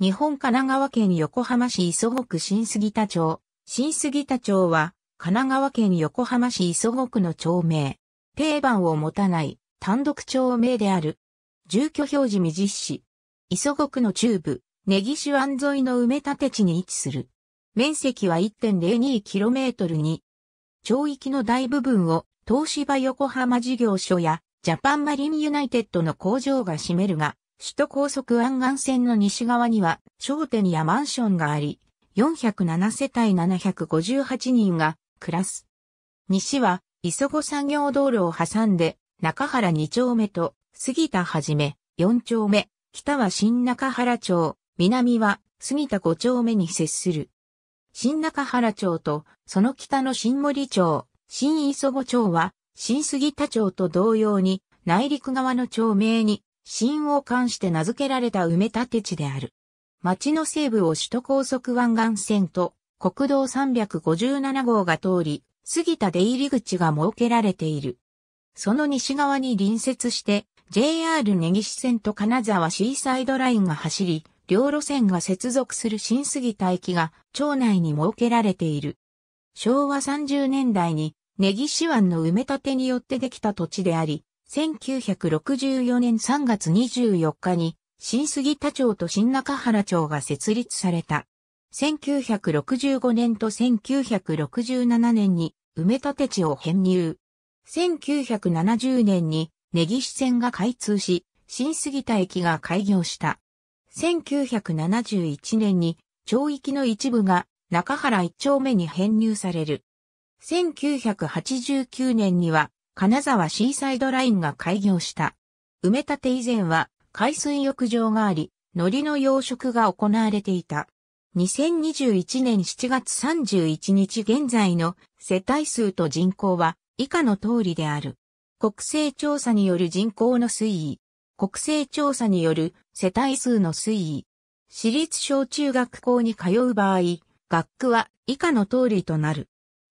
日本神奈川県横浜市磯北新杉田町。新杉田町は、神奈川県横浜市磯北の町名。定番を持たない単独町名である。住居表示未実施。磯北の中部、根岸湾沿いの埋め立て地に位置する。面積は 1.02km に、町域の大部分を東芝横浜事業所やジャパンマリンユナイテッドの工場が占めるが、首都高速湾岸線の西側には商店やマンションがあり、407世帯758人が暮らす。西は磯子産業道路を挟んで中原2丁目と杉田はじめ4丁目、北は新中原町、南は杉田5丁目に接する。新中原町とその北の新森町、新磯子町は新杉田町と同様に内陸側の町名に神王冠して名付けられた埋め立て地である。町の西部を首都高速湾岸線と国道357号が通り、杉田出入り口が設けられている。その西側に隣接して JR 根岸線と金沢シーサイドラインが走り、両路線が接続する新杉田駅が町内に設けられている。昭和30年代に根岸湾の埋め立てによってできた土地であり、1964年3月24日に、新杉田町と新中原町が設立された。1965年と1967年に埋め立て地を編入。1970年に根岸線が開通し、新杉田駅が開業した。1971年に町域の一部が中原一丁目に編入される。1989年には金沢シーサイドラインが開業した。埋め立て以前は海水浴場があり、海苔の養殖が行われていた。2021年7月31日現在の世帯数と人口は以下の通りである。国勢調査による人口の推移。国勢調査による世帯数の推移。私立小中学校に通う場合、学区は以下の通りとなる。